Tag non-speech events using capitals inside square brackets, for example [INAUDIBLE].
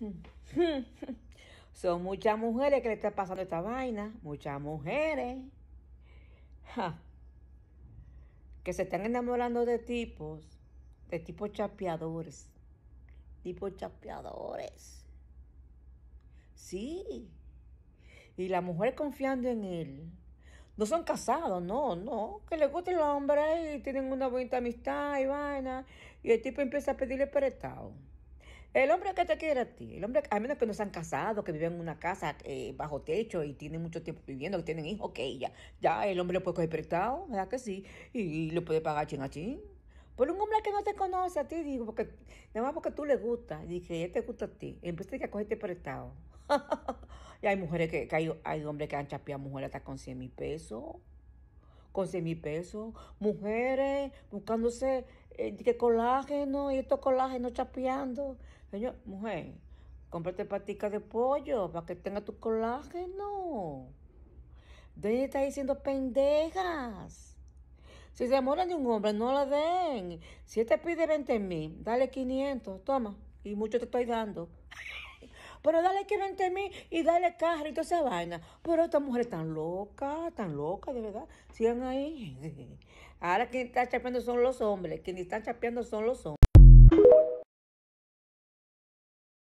[LAUGHS] Son muchas mujeres que le está pasando esta vaina, muchas mujeres que se están enamorando de tipos, de tipos chapeadores, tipos chapeadores. Sí. Y la mujer confiando en él. No son casados, no, no. Que le gusten el hombre y tienen una bonita amistad y vaina. Y el tipo empieza a pedirle prestado. El hombre que te quiere a ti, el hombre, a menos que no han casado, que viven en una casa eh, bajo techo y tienen mucho tiempo viviendo, que tienen hijos, que okay, ya, el hombre lo puede coger prestado, ¿verdad que sí? Y, lo puede pagar chin a Pero un hombre que no te conoce a ti, digo, porque nada más porque tú le gustas, y que él te gusta a ti, empieza a cogerte prestado. [LAUGHS] y hay mujeres que, hay, hombres que han chapeado mujeres hasta con 100 mil pesos con 100 mil pesos, mujeres buscándose eh, ¿Qué colágeno, y estos colágenos chapeando. Señor, mujer, cómprate patitas de pollo para que tenga tu colágeno. Ven, de diciendo pendejas. Si se enamora de un hombre, no la den. Si él te pide 20 mil, dale 500, toma. Y mucho te estoy dando pero dale que vente a mí y dale carro y toda esa vaina. Pero estas mujeres están locas, tan locas, de verdad. Sigan ahí. [LAUGHS] Ahora quienes está chapeando son los hombres, quienes están chapeando son los hombres.